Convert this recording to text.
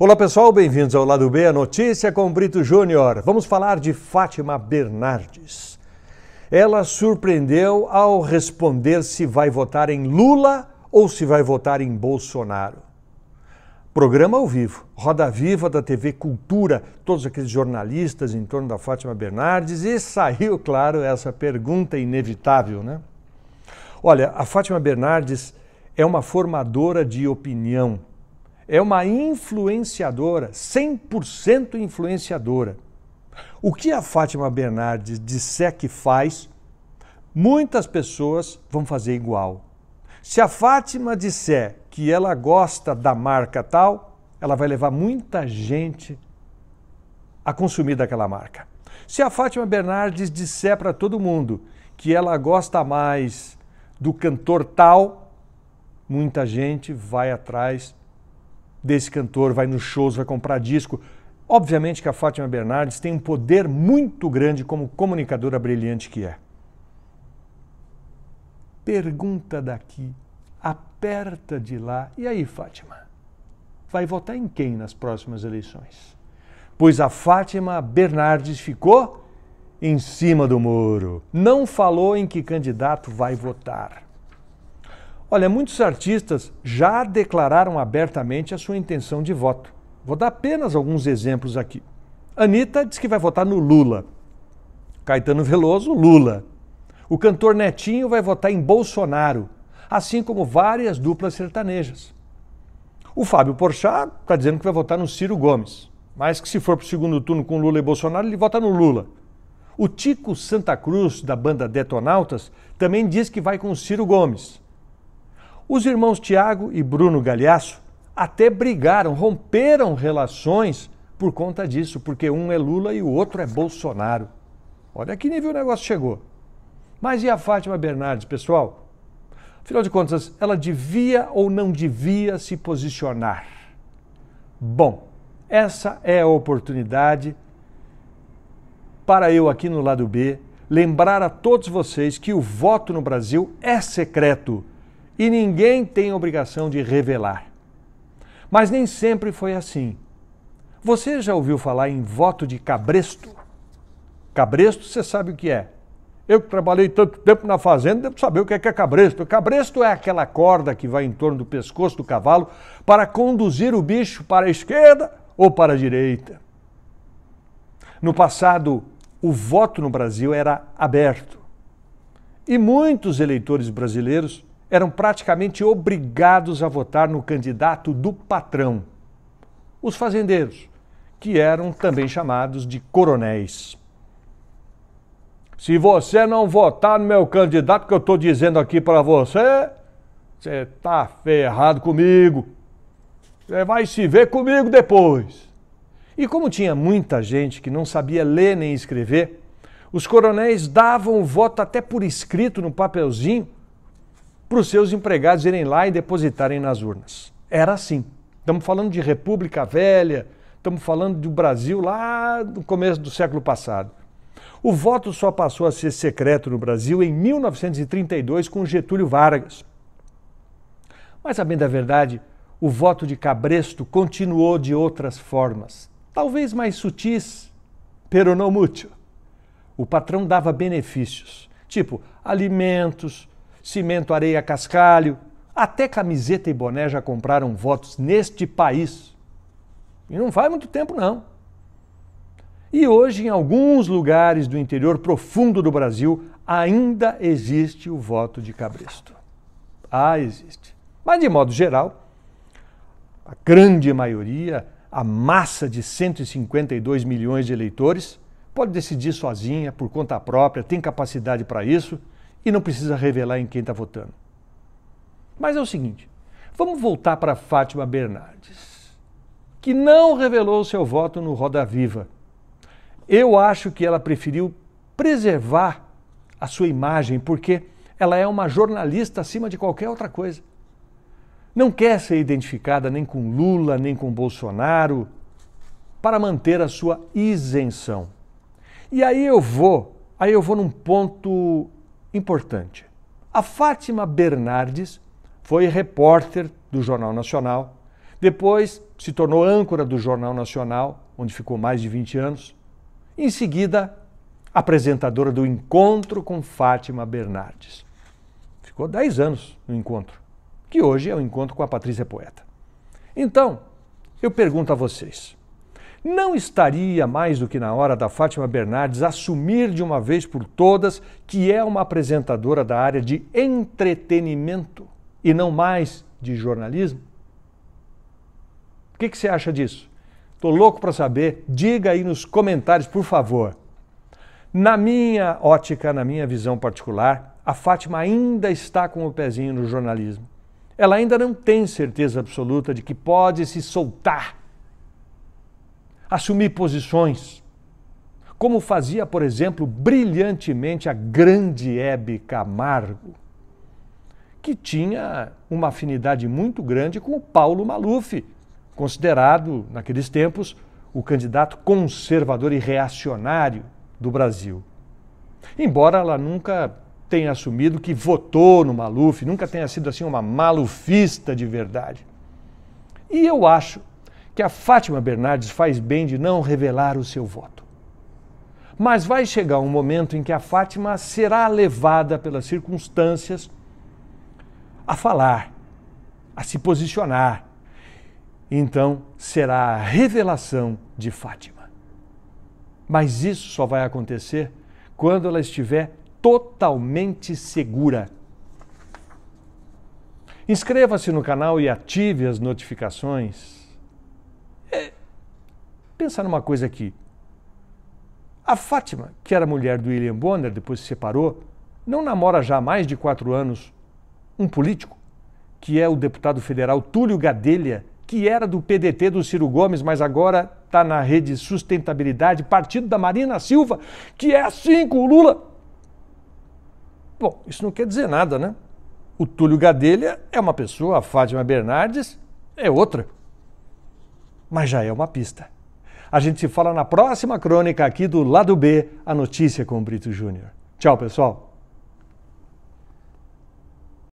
Olá pessoal, bem-vindos ao Lado B, a notícia com Brito Júnior. Vamos falar de Fátima Bernardes. Ela surpreendeu ao responder se vai votar em Lula ou se vai votar em Bolsonaro. Programa ao vivo, Roda Viva da TV Cultura, todos aqueles jornalistas em torno da Fátima Bernardes e saiu, claro, essa pergunta inevitável, né? Olha, a Fátima Bernardes é uma formadora de opinião é uma influenciadora, 100% influenciadora. O que a Fátima Bernardes disser que faz, muitas pessoas vão fazer igual. Se a Fátima disser que ela gosta da marca tal, ela vai levar muita gente a consumir daquela marca. Se a Fátima Bernardes disser para todo mundo que ela gosta mais do cantor tal, muita gente vai atrás desse cantor, vai nos shows, vai comprar disco. Obviamente que a Fátima Bernardes tem um poder muito grande como comunicadora brilhante que é. Pergunta daqui, aperta de lá. E aí, Fátima? Vai votar em quem nas próximas eleições? Pois a Fátima Bernardes ficou em cima do muro. Não falou em que candidato vai votar. Olha, muitos artistas já declararam abertamente a sua intenção de voto. Vou dar apenas alguns exemplos aqui. Anitta diz que vai votar no Lula. Caetano Veloso, Lula. O cantor Netinho vai votar em Bolsonaro, assim como várias duplas sertanejas. O Fábio Porchat está dizendo que vai votar no Ciro Gomes, mas que se for para o segundo turno com Lula e Bolsonaro, ele vota no Lula. O Tico Santa Cruz, da banda Detonautas, também diz que vai com o Ciro Gomes. Os irmãos Tiago e Bruno Galhaço até brigaram, romperam relações por conta disso, porque um é Lula e o outro é Bolsonaro. Olha que nível o negócio chegou. Mas e a Fátima Bernardes, pessoal? Afinal de contas, ela devia ou não devia se posicionar? Bom, essa é a oportunidade para eu aqui no lado B lembrar a todos vocês que o voto no Brasil é secreto e ninguém tem obrigação de revelar. Mas nem sempre foi assim. Você já ouviu falar em voto de cabresto? Cabresto, você sabe o que é. Eu que trabalhei tanto tempo na fazenda, devo saber o que é, que é cabresto. Cabresto é aquela corda que vai em torno do pescoço do cavalo para conduzir o bicho para a esquerda ou para a direita. No passado, o voto no Brasil era aberto. E muitos eleitores brasileiros eram praticamente obrigados a votar no candidato do patrão, os fazendeiros, que eram também chamados de coronéis. Se você não votar no meu candidato que eu estou dizendo aqui para você, você está ferrado comigo. Você vai se ver comigo depois. E como tinha muita gente que não sabia ler nem escrever, os coronéis davam o voto até por escrito no papelzinho para os seus empregados irem lá e depositarem nas urnas. Era assim. Estamos falando de República Velha, estamos falando do Brasil lá no começo do século passado. O voto só passou a ser secreto no Brasil em 1932 com Getúlio Vargas. Mas, a bem da verdade, o voto de Cabresto continuou de outras formas, talvez mais sutis, pero não mútil. O patrão dava benefícios, tipo alimentos, cimento, areia, cascalho, até camiseta e boné já compraram votos neste país. E não faz muito tempo, não. E hoje, em alguns lugares do interior profundo do Brasil, ainda existe o voto de cabresto. Ah, existe. Mas, de modo geral, a grande maioria, a massa de 152 milhões de eleitores, pode decidir sozinha, por conta própria, tem capacidade para isso e não precisa revelar em quem está votando. Mas é o seguinte: vamos voltar para Fátima Bernardes, que não revelou seu voto no Roda Viva. Eu acho que ela preferiu preservar a sua imagem, porque ela é uma jornalista acima de qualquer outra coisa. Não quer ser identificada nem com Lula, nem com Bolsonaro, para manter a sua isenção. E aí eu vou, aí eu vou num ponto importante. A Fátima Bernardes foi repórter do Jornal Nacional, depois se tornou âncora do Jornal Nacional, onde ficou mais de 20 anos. Em seguida, apresentadora do Encontro com Fátima Bernardes. Ficou 10 anos no encontro, que hoje é o encontro com a Patrícia Poeta. Então, eu pergunto a vocês: não estaria mais do que na hora da Fátima Bernardes assumir de uma vez por todas que é uma apresentadora da área de entretenimento e não mais de jornalismo? O que, que você acha disso? Tô louco para saber. Diga aí nos comentários, por favor. Na minha ótica, na minha visão particular, a Fátima ainda está com o pezinho no jornalismo. Ela ainda não tem certeza absoluta de que pode se soltar assumir posições, como fazia, por exemplo, brilhantemente a grande Hebe Camargo, que tinha uma afinidade muito grande com o Paulo Maluf, considerado, naqueles tempos, o candidato conservador e reacionário do Brasil. Embora ela nunca tenha assumido que votou no Maluf, nunca tenha sido assim uma malufista de verdade. E eu acho que a Fátima Bernardes faz bem de não revelar o seu voto. Mas vai chegar um momento em que a Fátima será levada pelas circunstâncias a falar, a se posicionar. Então será a revelação de Fátima. Mas isso só vai acontecer quando ela estiver totalmente segura. Inscreva-se no canal e ative as notificações Pensa numa coisa aqui. A Fátima, que era mulher do William Bonner, depois se separou, não namora já há mais de quatro anos um político, que é o deputado federal Túlio Gadelha, que era do PDT do Ciro Gomes, mas agora está na rede Sustentabilidade, partido da Marina Silva, que é assim com o Lula. Bom, isso não quer dizer nada, né? O Túlio Gadelha é uma pessoa, a Fátima Bernardes é outra. Mas já é uma pista. A gente se fala na próxima crônica aqui do Lado B, a notícia com o Brito Júnior. Tchau, pessoal.